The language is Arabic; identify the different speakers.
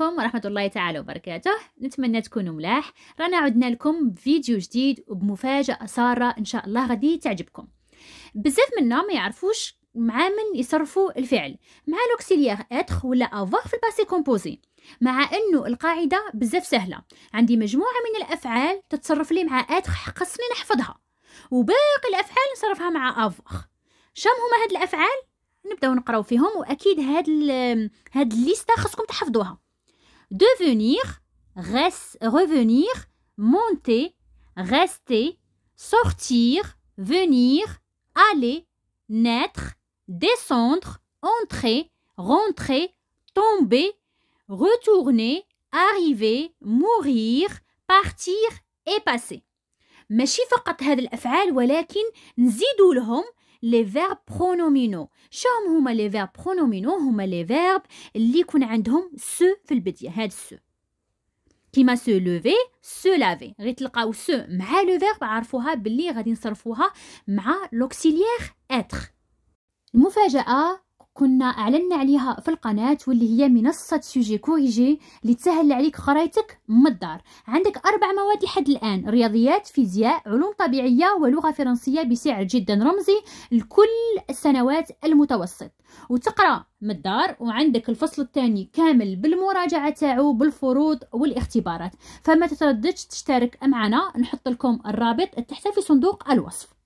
Speaker 1: عليكم ورحمة الله تعالى وبركاته نتمنى تكونوا ملاح رانا عدنا لكم بفيديو جديد وبمفاجأة سارة إن شاء الله غادي تعجبكم بزاف منا ما يعرفوش مع من يصرفوا الفعل مع لوكسيليير اتخ ولا افوار في الباسي كومبوزي مع انه القاعده بزاف سهله عندي مجموعه من الافعال تتصرف لي مع اتخ خاصني نحفظها وباقي الافعال نصرفها مع افوار شام هما هاد الافعال نبداو نقراو فيهم واكيد هاد هاد الليسته خاصكم تحفظوها devenir, revenir, monter, rester, sortir, venir, aller, naître, descendre, entrer, rentrer, tomber, retourner, arriver, mourir, partir et passer. Mais, فقط هذه mais ولكن لهم لي فيرب برونومينو شو هما لي فيرب برونومينو هما لي فيرب اللي يكون عندهم سو في البداية هاد سو كيما سو لوفي سو لافي غير تلقاو سو مع لو فيرب عرفوها باللي غادي نصرفوها مع لوكسيليير اتر المفاجأة كنا اعلنا عليها في القناه واللي هي منصه سوجي كوريجي اللي تسهل عليك قرايتك من الدار عندك اربع مواد لحد الان رياضيات فيزياء علوم طبيعيه ولغه فرنسيه بسعر جدا رمزي لكل السنوات المتوسط وتقرا من الدار وعندك الفصل الثاني كامل بالمراجعه تاعو بالفروض والاختبارات فما تترددش تشترك معنا نحط لكم الرابط تحت في صندوق الوصف